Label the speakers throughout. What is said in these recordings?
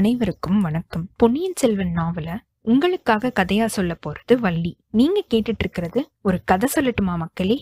Speaker 1: அனைவருக்கும் வணக்கம் பொன்னியின் செல்வன் நாவல உங்களுக்காக கதையா சொல்ல போறது வள்ளி நீங்க கேட்டுட்டு இருக்கிறது ஒரு கதை சொல்லட்டுமா மக்களே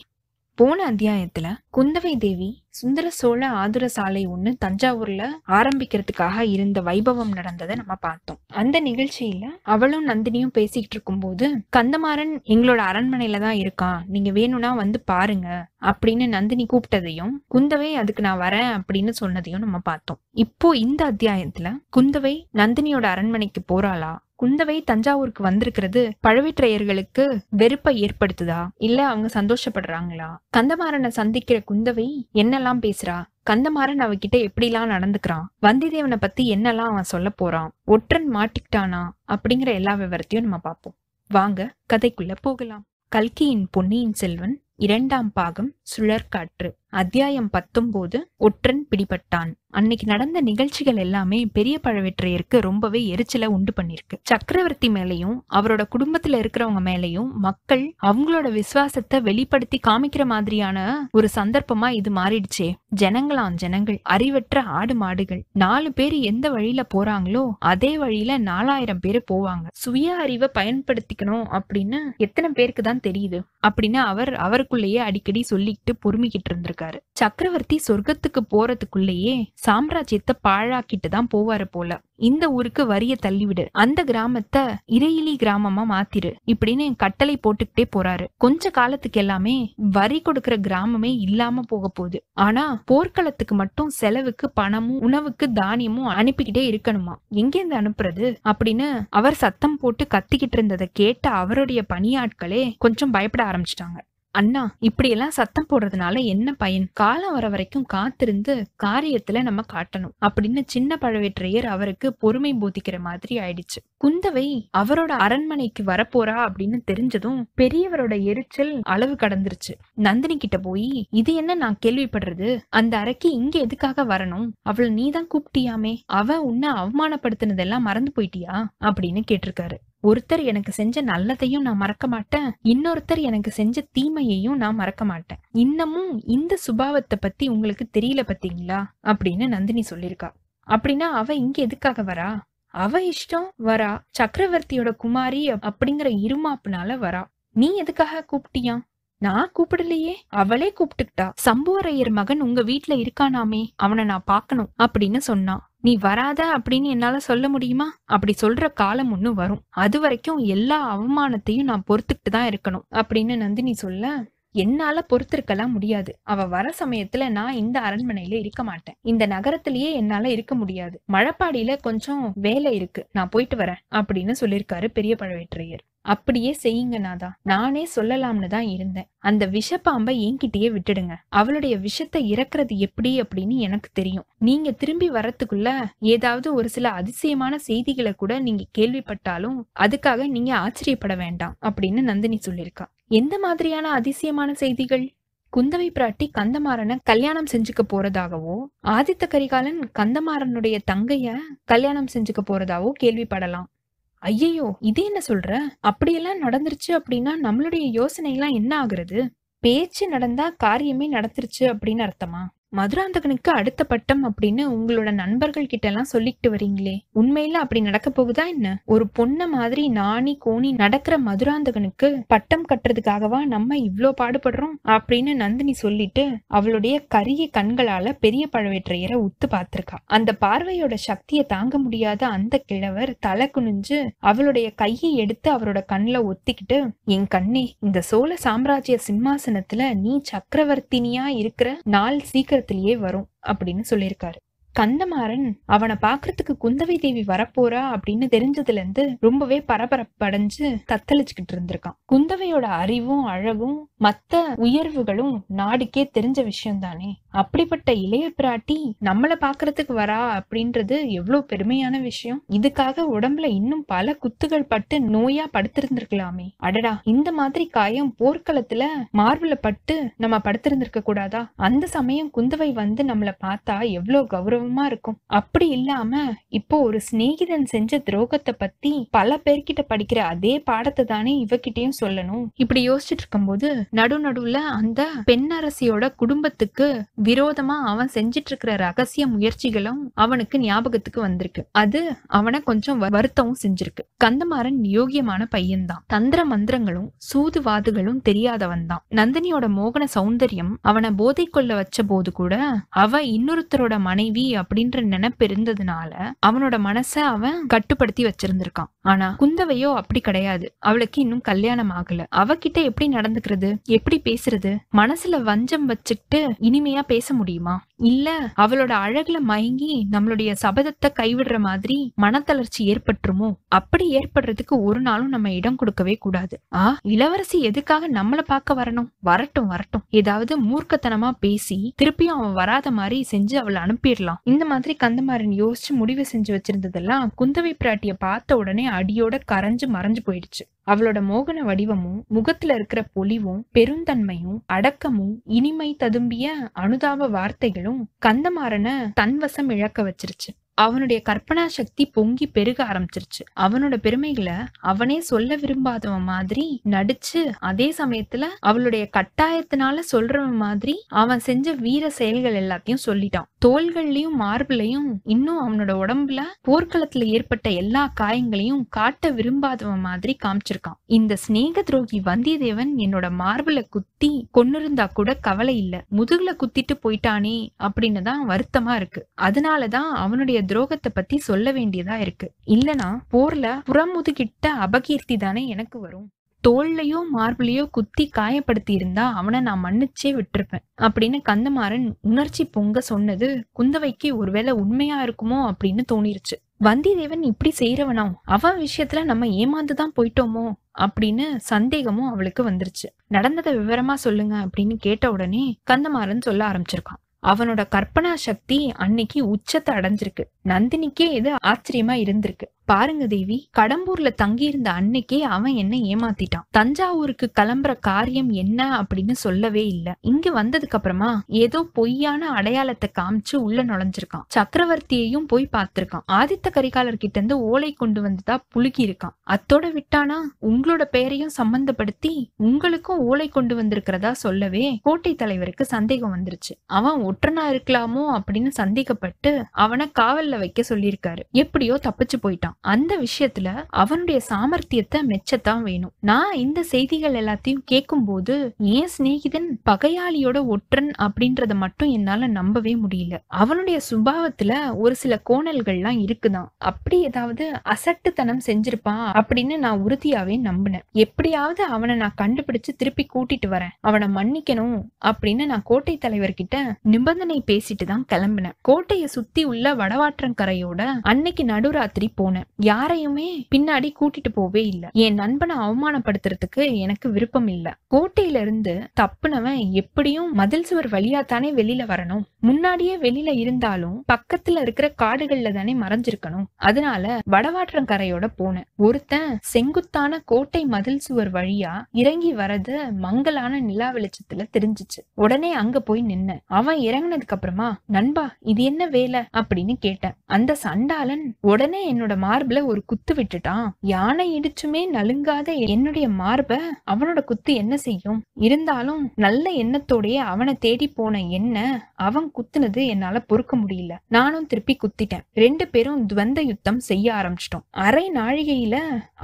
Speaker 1: போன அத்தியாயத்துல குந்தவை தேவி சுந்தர சோழ ஆதுர சாலை ஒண்ணு தஞ்சாவூர்ல ஆரம்பிக்கிறதுக்காக இருந்த வைபவம் நடந்ததை நம்ம பார்த்தோம் அந்த நிகழ்ச்சியில அவளும் நந்தினியும் பேசிக்கிட்டு இருக்கும்போது கந்தமாறன் எங்களோட அரண்மனையில தான் இருக்கான் நீங்க வேணும்னா வந்து பாருங்க அப்படின்னு நந்தினி கூப்பிட்டதையும் குந்தவை அதுக்கு நான் வரேன் அப்படின்னு சொன்னதையும் நம்ம பார்த்தோம் இப்போ இந்த அத்தியாயத்துல குந்தவை நந்தினியோட அரண்மனைக்கு போறாளா குந்தவை தஞ்சாவூருக்கு வந்திருக்கிறது பழவேற்றையர்களுக்கு வெறுப்பை ஏற்படுத்துதா இல்ல அவங்க சந்தோஷப்படுறாங்களா கந்தமாறனை சந்திக்கிற குந்தவை என்னெல்லாம் பேசுறா கந்தமாறன் அவகிட்ட எப்படிலாம் நடந்துக்கிறான் வந்திதேவனை பத்தி என்னெல்லாம் அவன் சொல்ல போறான் ஒற்றன் மாட்டிக்கிட்டானா அப்படிங்கிற எல்லா விவரத்தையும் நம்ம பார்ப்போம் வாங்க கதைக்குள்ள போகலாம் கல்கியின் பொன்னியின் செல்வன் இரண்டாம் பாகம் சுழற்காற்று அத்தியாயம் பத்தொம்போது ஒற்றன் பிடிபட்டான் அன்னைக்கு நடந்த நிகழ்ச்சிகள் எல்லாமே பெரிய பழவேற்றையருக்கு ரொம்பவே எரிச்சல உண்டு பண்ணிருக்கு சக்கரவர்த்தி மேலையும் அவரோட குடும்பத்துல இருக்கிறவங்க மேலையும் மக்கள் அவங்களோட விசுவாசத்தை வெளிப்படுத்தி காமிக்கிற மாதிரியான ஒரு சந்தர்ப்பமா இது மாறிடுச்சே ஜனங்களாம் ஜனங்கள் அறிவற்ற ஆடு மாடுகள் நாலு பேர் எந்த வழியில போறாங்களோ அதே வழியில நாலாயிரம் பேர் போவாங்க சுய அறிவை பயன்படுத்திக்கணும் அப்படின்னு எத்தனை பேருக்கு தான் தெரியுது அப்படின்னு அவர் அவருக்குள்ளேயே அடிக்கடி சொல்லிட்டு பொறுமிக்கிட்டு இருந்திருக்கு இருக்காரு சக்கரவர்த்தி சொர்க்கத்துக்கு போறதுக்குள்ளேயே சாம்ராஜ்யத்தை பாழாக்கிட்டு தான் போவாரு போல இந்த ஊருக்கு வரிய தள்ளிவிடு அந்த கிராமத்தை இறையிலி கிராமமா மாத்திரு இப்படின்னு கட்டளை போட்டுக்கிட்டே போறாரு கொஞ்ச காலத்துக்கு எல்லாமே வரி கொடுக்கிற கிராமமே இல்லாம போக போகுது ஆனா போர்க்களத்துக்கு மட்டும் செலவுக்கு பணமும் உணவுக்கு தானியமும் அனுப்பிக்கிட்டே இருக்கணுமா எங்கேருந்து அனுப்புறது அப்படின்னு அவர் சத்தம் போட்டு கத்திக்கிட்டு இருந்ததை கேட்ட அவருடைய பணியாட்களே கொஞ்சம் பயப்பட ஆரம்பிச்சிட்டாங்க அண்ணா இப்படியெல்லாம் சத்தம் போடுறதுனால என்ன பயன் காலம் வர வரைக்கும் காத்திருந்து காரியத்துல நம்ம காட்டணும் அப்படின்னு சின்ன பழவேற்றையர் அவருக்கு பொறுமை போதிக்கிற மாதிரி ஆயிடுச்சு குந்தவை அவரோட அரண்மனைக்கு வரப்போறா அப்படின்னு தெரிஞ்சதும் பெரியவரோட எரிச்சல் அளவு கடந்துருச்சு நந்தினி கிட்ட போய் இது என்ன நான் கேள்விப்படுறது அந்த அறைக்கு இங்க எதுக்காக வரணும் அவளை நீதான் கூப்பிட்டியாமே அவ உன்னை அவமானப்படுத்தினதெல்லாம் மறந்து போயிட்டியா அப்படின்னு கேட்டிருக்காரு ஒருத்தர் எனக்கு செஞ்ச நல்லதையும் நான் மறக்க மாட்டேன் இன்னொருத்தர் எனக்கு செஞ்ச தீமையையும் நான் மறக்க மாட்டேன் இன்னமும் இந்த சுபாவத்தை பத்தி உங்களுக்கு தெரியல பாத்தீங்களா அப்படின்னு நந்தினி சொல்லியிருக்கா அப்படின்னா அவ இங்க எதுக்காக வரா அவ இஷ்டம் வரா சக்கரவர்த்தியோட குமாரி அப்படிங்கிற இருமாப்புனால வரா நீ எதுக்காக கூப்பிட்டியா நான் கூப்பிடலையே அவளே கூப்பிட்டுக்கிட்டா சம்புவரையர் மகன் உங்க வீட்டுல இருக்கானாமே அவனை நான் பாக்கணும் அப்படின்னு சொன்னான் நீ வராத அப்படின்னு என்னால சொல்ல முடியுமா அப்படி சொல்ற காலம் ஒண்ணு வரும் அது வரைக்கும் எல்லா அவமானத்தையும் நான் பொறுத்துக்கிட்டு தான் இருக்கணும் அப்படின்னு நந்தினி சொல்ல என்னால பொறுத்திருக்கலாம் முடியாது அவ வர சமயத்துல நான் இந்த அரண்மனையில இருக்க மாட்டேன் இந்த நகரத்திலேயே என்னால இருக்க முடியாது மழப்பாடியில கொஞ்சம் வேலை இருக்கு நான் போயிட்டு வரேன் அப்படின்னு சொல்லியிருக்காரு பெரிய பழவேற்றையர் அப்படியே நாதா நானே சொல்லலாம்னு தான் இருந்தேன் அந்த விஷப்பாம்பை என்கிட்டயே விட்டுடுங்க அவளுடைய விஷத்தை இறக்குறது எப்படி அப்படின்னு எனக்கு தெரியும் நீங்க திரும்பி வரத்துக்குள்ள ஏதாவது ஒரு சில அதிசயமான செய்திகளை கூட நீங்க கேள்விப்பட்டாலும் அதுக்காக நீங்க ஆச்சரியப்பட வேண்டாம் அப்படின்னு நந்தினி சொல்லியிருக்கா எந்த மாதிரியான அதிசயமான செய்திகள் குந்தவை பிராட்டி கந்தமாறனை கல்யாணம் செஞ்சுக்க போறதாகவோ ஆதித்த கரிகாலன் கந்தமாறனுடைய தங்கைய கல்யாணம் செஞ்சுக்க போறதாவோ கேள்விப்படலாம் ஐயையோ இது என்ன சொல்ற அப்படியெல்லாம் நடந்துருச்சு அப்படின்னா நம்மளுடைய யோசனை எல்லாம் என்ன ஆகுறது பேச்சு நடந்தா காரியமே நடத்துருச்சு அப்படின்னு அர்த்தமா மதுராந்தகனுக்கு அடுத்த பட்டம் அப்படின்னு உங்களோட நண்பர்கள் கிட்ட எல்லாம் சொல்லிட்டு வரீங்களே உண்மையில அப்படி நடக்க போகுதா என்ன ஒரு பொண்ண மாதிரி நாணி கோணி நடக்கிற மதுராந்தகனுக்கு பட்டம் கட்டுறதுக்காகவா நம்ம இவ்ளோ பாடுபடுறோம் அப்படின்னு நந்தினி சொல்லிட்டு அவளுடைய கரிய கண்களால பெரிய பழவேற்றையரை உத்து பார்த்திருக்கா அந்த பார்வையோட சக்தியை தாங்க முடியாத அந்த கிழவர் தலை குனிஞ்சு அவளுடைய கையை எடுத்து அவரோட கண்ணில் ஒத்திக்கிட்டு என் கண்ணே இந்த சோழ சாம்ராஜ்ய சிம்மாசனத்துல நீ சக்கரவர்த்தினியா இருக்கிற நாள் சீக்கிரம் சீக்கிரத்திலேயே வரும் அப்படின்னு சொல்லியிருக்காரு கந்தமாறன் அவனை பாக்குறதுக்கு குந்தவை தேவி வரப்போறா அப்படின்னு தெரிஞ்சதுல இருந்து ரொம்பவே பரபரப்படைஞ்சு தத்தளிச்சுக்கிட்டு இருந்திருக்கான் குந்தவையோட அறிவும் அழகும் மத்த உயர்வுகளும் நாடுக்கே தெரிஞ்ச விஷயம் தானே அப்படிப்பட்ட இளைய பிராட்டி நம்மள பாக்குறதுக்கு வரா அப்படின்றது எவ்வளவு பெருமையான விஷயம் இதுக்காக உடம்புல இன்னும் பல குத்துகள் பட்டு நோயா படுத்திருந்திருக்கலாமே அடடா இந்த மாதிரி காயம் போர்க்களத்துல மார்வல பட்டு நம்ம படுத்திருந்திருக்க கூடாதா அந்த சமயம் குந்தவை வந்து நம்மள பார்த்தா எவ்வளவு கௌரவம் கௌரவமா இருக்கும் அப்படி இல்லாம இப்போ ஒரு சிநேகிதன் செஞ்ச துரோகத்தை பத்தி பல பேர்கிட்ட படிக்கிற அதே பாடத்தை தானே இவகிட்டயும் சொல்லணும் இப்படி யோசிச்சுட்டு இருக்கும்போது நடுநடுவுல நடுவுல அந்த பெண்ணரசியோட குடும்பத்துக்கு விரோதமா அவன் செஞ்சிட்டு இருக்கிற ரகசிய முயற்சிகளும் அவனுக்கு ஞாபகத்துக்கு வந்திருக்கு அது அவனை கொஞ்சம் வருத்தமும் செஞ்சிருக்கு கந்தமாறன் யோகியமான பையன்தான் தந்திர மந்திரங்களும் சூதுவாதுகளும் தெரியாதவன் தான் நந்தினியோட மோகன சௌந்தரியம் அவனை போதை கொள்ள வச்ச போது கூட அவ இன்னொருத்தரோட மனைவி அப்படின்ற நினைப்பு இருந்ததுனால அவனோட மனசை அவன் கட்டுப்படுத்தி வச்சிருந்திருக்கான் ஆனா குந்தவையோ அப்படி கிடையாது அவளுக்கு இன்னும் கல்யாணம் ஆகல அவகிட்ட எப்படி நடந்துக்கிறது எப்படி பேசுறது மனசுல வஞ்சம் வச்சுக்கிட்டு இனிமையா பேச முடியுமா இல்ல அவளோட அழகுல மயங்கி நம்மளுடைய சபதத்தை கைவிடுற மாதிரி மனத்தளர்ச்சி ஏற்பட்டுருமோ அப்படி ஏற்படுறதுக்கு ஒரு நாளும் நம்ம இடம் கொடுக்கவே கூடாது ஆ இளவரசி எதுக்காக நம்மள பார்க்க வரணும் வரட்டும் வரட்டும் ஏதாவது மூர்க்கத்தனமா பேசி திருப்பியும் அவன் வராத மாதிரி செஞ்சு அவளை அனுப்பிடலாம் இந்த மாதிரி கந்தமாறன் யோசிச்சு முடிவு செஞ்சு வச்சிருந்ததெல்லாம் குந்தவை பிராட்டிய பார்த்த உடனே அடியோட கரைஞ்சு மறைஞ்சு போயிடுச்சு அவளோட மோகன வடிவமும் முகத்துல இருக்கிற பொலிவும் பெருந்தன்மையும் அடக்கமும் இனிமை ததும்பிய அனுதாப வார்த்தைகளும் கந்தமாறனை தன்வசம் இழக்க வச்சிருச்சு அவனுடைய கற்பனா சக்தி பொங்கி பெருக ஆரம்பிச்சிருச்சு அவனோட பெருமைகளை அவனே சொல்ல விரும்பாதவன் மாதிரி நடிச்சு அதே சமயத்துல அவளுடைய கட்டாயத்தினால சொல்றவன் மாதிரி அவன் செஞ்ச வீர செயல்கள் எல்லாத்தையும் சொல்லிட்டான் தோள்கள்லயும் மார்பிளையும் இன்னும் அவனோட உடம்புல போர்க்களத்துல ஏற்பட்ட எல்லா காயங்களையும் காட்ட விரும்பாதவன் மாதிரி காமிச்சிருக்கான் இந்த சிநேக துரோகி வந்தியத்தேவன் என்னோட மார்பிளை குத்தி கொன்னிருந்தா கூட கவலை இல்ல முதுகுல குத்திட்டு போயிட்டானே அப்படின்னு தான் வருத்தமா இருக்கு அதனாலதான் அவனுடைய துரோகத்தை பத்தி சொல்ல வேண்டியதா இருக்கு இல்லனா போர்ல புறமுதுகிட்ட அபகீர்த்தி தானே எனக்கு வரும் தோல்லையோ மார்பிளையோ குத்தி காயப்படுத்தி இருந்தா அவனை நான் மன்னிச்சே விட்டுருப்பேன் அப்படின்னு கந்தமாறன் உணர்ச்சி பொங்க சொன்னது குந்தவைக்கு ஒருவேளை உண்மையா இருக்குமோ அப்படின்னு தோணிருச்சு வந்திதேவன் இப்படி செய்யறவனோ அவன் விஷயத்துல நம்ம ஏமாந்துதான் போயிட்டோமோ அப்படின்னு சந்தேகமும் அவளுக்கு வந்துருச்சு நடந்ததை விவரமா சொல்லுங்க அப்படின்னு கேட்ட உடனே கந்தமாறன் சொல்ல ஆரம்பிச்சிருக்கான் அவனோட கற்பனா சக்தி அன்னைக்கு உச்சத்தை அடைஞ்சிருக்கு நந்தினிக்கே இது ஆச்சரியமா இருந்திருக்கு பாருங்க தேவி கடம்பூர்ல தங்கியிருந்த அன்னைக்கே அவன் என்ன ஏமாத்திட்டான் தஞ்சாவூருக்கு கிளம்புற காரியம் என்ன அப்படின்னு சொல்லவே இல்ல இங்க வந்ததுக்கு அப்புறமா ஏதோ பொய்யான அடையாளத்தை காமிச்சு உள்ள நுழைஞ்சிருக்கான் சக்கரவர்த்தியையும் போய் பார்த்திருக்கான் ஆதித்த கரிகாலர் கிட்ட இருந்து ஓலை கொண்டு வந்துதா புழுகி இருக்கான் அத்தோட விட்டானா உங்களோட பெயரையும் சம்பந்தப்படுத்தி உங்களுக்கும் ஓலை கொண்டு வந்திருக்கிறதா சொல்லவே கோட்டை தலைவருக்கு சந்தேகம் வந்துருச்சு அவன் ஒற்றனா இருக்கலாமோ அப்படின்னு சந்தேகப்பட்டு அவனை காவல்ல வைக்க சொல்லியிருக்காரு எப்படியோ தப்பிச்சு போயிட்டான் அந்த விஷயத்துல அவனுடைய சாமர்த்தியத்தை மெச்சத்தான் வேணும் நான் இந்த செய்திகள் எல்லாத்தையும் கேட்கும் போது ஏன் சிநேகிதன் பகையாளியோட ஒற்றன் அப்படின்றத மட்டும் என்னால நம்பவே முடியல அவனுடைய சுபாவத்துல ஒரு சில கோணல்கள்லாம் இருக்குதான் அப்படி ஏதாவது அசட்டுத்தனம் செஞ்சிருப்பான் அப்படின்னு நான் உறுதியாவே நம்பினேன் எப்படியாவது அவனை நான் கண்டுபிடிச்சு திருப்பி கூட்டிட்டு வரேன் அவனை மன்னிக்கணும் அப்படின்னு நான் கோட்டை தலைவர்கிட்ட நிபந்தனை பேசிட்டு தான் கிளம்பினேன் கோட்டையை சுத்தி உள்ள வடவாற்றங்கரையோட அன்னைக்கு நடுராத்திரி போனேன் யாரையுமே பின்னாடி கூட்டிட்டு போவே இல்லை என் நண்பனை அவமானப்படுத்துறதுக்கு எனக்கு விருப்பம் இல்லை கோட்டையில இருந்து தப்புனவன் எப்படியும் மதில் சுவர் வழியா தானே வெளியில வரணும் முன்னாடியே வெளியில இருந்தாலும் பக்கத்துல இருக்கிற காடுகள்ல தானே மறைஞ்சிருக்கணும் அதனால வடவாற்றங்கரையோட போனேன் ஒருத்தன் செங்குத்தான கோட்டை மதில் சுவர் வழியா இறங்கி வரது மங்கலான நிலா வெளிச்சத்துல தெரிஞ்சிச்சு உடனே அங்க போய் நின்ன அவன் இறங்கினதுக்கு அப்புறமா நண்பா இது என்ன வேலை அப்படின்னு கேட்டேன் அந்த சண்டாளன் உடனே என்னோட மார்பில் ஒரு குத்து விட்டுட்டான் யானை இடிச்சுமே நலுங்காத என்னுடைய மார்பை அவனோட குத்து என்ன செய்யும் இருந்தாலும் நல்ல எண்ணத்தோடைய அவனை தேடி போன என்ன அவன் குத்துனது என்னால பொறுக்க முடியல நானும் திருப்பி குத்திட்டேன் ரெண்டு பேரும் துவந்த யுத்தம் செய்ய ஆரம்பிச்சிட்டோம் அரை நாழிகையில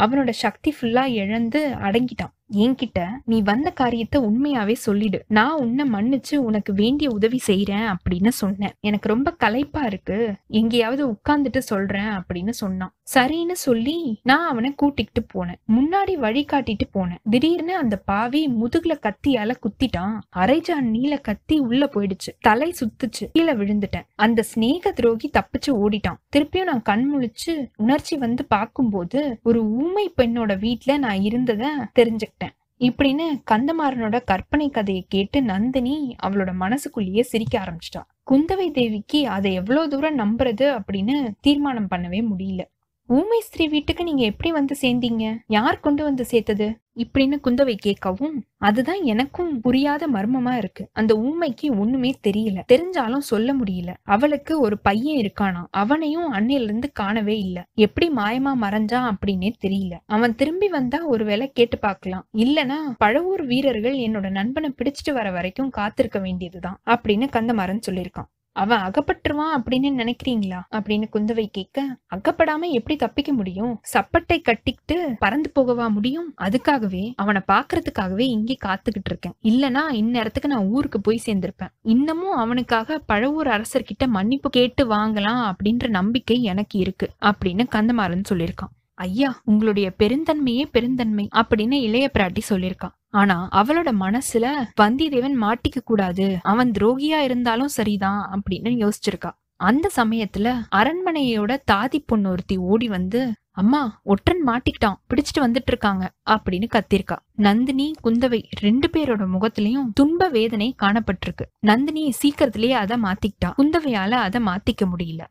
Speaker 1: அவனோட சக்தி ஃபுல்லா இழந்து அடங்கிட்டான் என்கிட்ட நீ வந்த காரியத்தை உண்மையாவே சொல்லிடு நான் உன்னை மன்னிச்சு உனக்கு வேண்டிய உதவி செய்யறேன் அப்படின்னு சொன்னேன் எனக்கு ரொம்ப களைப்பா இருக்கு எங்கேயாவது உட்கார்ந்துட்டு சொல்றேன் அப்படின்னு சொன்னான் சரின்னு சொல்லி நான் அவனை கூட்டிக்கிட்டு போனேன் முன்னாடி வழி காட்டிட்டு போனேன் திடீர்னு அந்த பாவி முதுகுல கத்தியால குத்திட்டான் அரைஜான் நீல கத்தி உள்ள போயிடுச்சு தலை சுத்துச்சு கீழே விழுந்துட்டேன் அந்த ஸ்னேக துரோகி தப்பிச்சு ஓடிட்டான் திருப்பியும் நான் கண் முழிச்சு உணர்ச்சி வந்து பார்க்கும்போது ஒரு ஊமை பெண்ணோட வீட்டுல நான் இருந்ததை தெரிஞ்சுக்கிட்டேன் இப்படின்னு கந்தமாறனோட கற்பனை கதையை கேட்டு நந்தினி அவளோட மனசுக்குள்ளேயே சிரிக்க ஆரம்பிச்சிட்டா குந்தவை தேவிக்கு அதை எவ்வளவு தூரம் நம்புறது அப்படின்னு தீர்மானம் பண்ணவே முடியல ஊமை ஸ்திரீ வீட்டுக்கு நீங்க எப்படி வந்து சேர்ந்தீங்க யார் கொண்டு வந்து சேர்த்தது இப்படின்னு குந்தவை கேட்கவும் அதுதான் எனக்கும் புரியாத மர்மமா இருக்கு அந்த ஊமைக்கு ஒண்ணுமே தெரியல தெரிஞ்சாலும் சொல்ல முடியல அவளுக்கு ஒரு பையன் இருக்கானா அவனையும் அன்னையில இருந்து காணவே இல்ல எப்படி மாயமா மறைஞ்சான் அப்படின்னே தெரியல அவன் திரும்பி வந்தா ஒரு வேலை கேட்டு பார்க்கலாம் இல்லனா பழவூர் வீரர்கள் என்னோட நண்பனை பிடிச்சிட்டு வர வரைக்கும் காத்திருக்க வேண்டியதுதான் அப்படின்னு கந்தமரன் சொல்லியிருக்கான் அவன் அகப்பட்டுருவான் அப்படின்னு நினைக்கிறீங்களா அப்படின்னு குந்தவை கேட்க அகப்படாம எப்படி தப்பிக்க முடியும் சப்பட்டை கட்டிக்கிட்டு பறந்து போகவா முடியும் அதுக்காகவே அவனை பாக்குறதுக்காகவே இங்கே காத்துக்கிட்டு இருக்கேன் இல்லனா இந்நேரத்துக்கு நான் ஊருக்கு போய் சேர்ந்திருப்பேன் இன்னமும் அவனுக்காக பழவூர் அரசர்கிட்ட மன்னிப்பு கேட்டு வாங்கலாம் அப்படின்ற நம்பிக்கை எனக்கு இருக்கு அப்படின்னு கந்தமாறன் சொல்லியிருக்கான் ஐயா உங்களுடைய பெருந்தன்மையே பெருந்தன்மை அப்படின்னு இளைய பிராட்டி சொல்லியிருக்கான் ஆனா அவளோட மனசுல வந்திதேவன் மாட்டிக்க கூடாது அவன் துரோகியா இருந்தாலும் சரிதான் அப்படின்னு யோசிச்சிருக்கா அந்த சமயத்துல அரண்மனையோட தாதி பொண்ணு ஒருத்தி ஓடி வந்து அம்மா ஒற்றன் மாட்டிக்கிட்டான் பிடிச்சிட்டு வந்துட்டு இருக்காங்க அப்படின்னு கத்திருக்கா நந்தினி குந்தவை ரெண்டு பேரோட முகத்திலயும் துன்ப வேதனை காணப்பட்டிருக்கு நந்தினி சீக்கிரத்திலேயே அதை மாத்திக்கிட்டா குந்தவையால அதை மாத்திக்க முடியல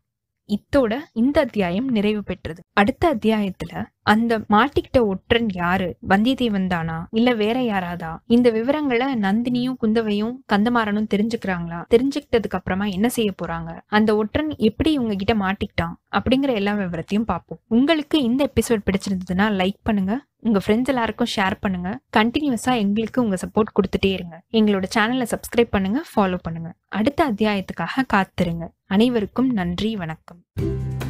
Speaker 1: இத்தோட இந்த அத்தியாயம் நிறைவு பெற்றது அடுத்த அத்தியாயத்துல அந்த மாட்டிக்கிட்ட ஒற்றன் யாரு வந்தியத்தேவன் தானா இல்ல வேற யாராதா இந்த விவரங்களை நந்தினியும் குந்தவையும் கந்தமாறனும் தெரிஞ்சுக்கிறாங்களா தெரிஞ்சுக்கிட்டதுக்கு அப்புறமா என்ன செய்ய போறாங்க அந்த ஒற்றன் எப்படி இவங்க கிட்ட மாட்டிக்கிட்டான் அப்படிங்கிற எல்லா விவரத்தையும் பார்ப்போம் உங்களுக்கு இந்த எபிசோட் பிடிச்சிருந்ததுன்னா லைக் பண்ணுங்க உங்கள் ஃப்ரெண்ட்ஸ் எல்லாருக்கும் ஷேர் பண்ணுங்கள் கண்டினியூஸாக எங்களுக்கு உங்கள் சப்போர்ட் கொடுத்துட்டே இருங்க எங்களோட சேனலை சப்ஸ்கிரைப் பண்ணுங்கள் ஃபாலோ பண்ணுங்கள் அடுத்த அத்தியாயத்துக்காக காத்திருங்க அனைவருக்கும் நன்றி வணக்கம்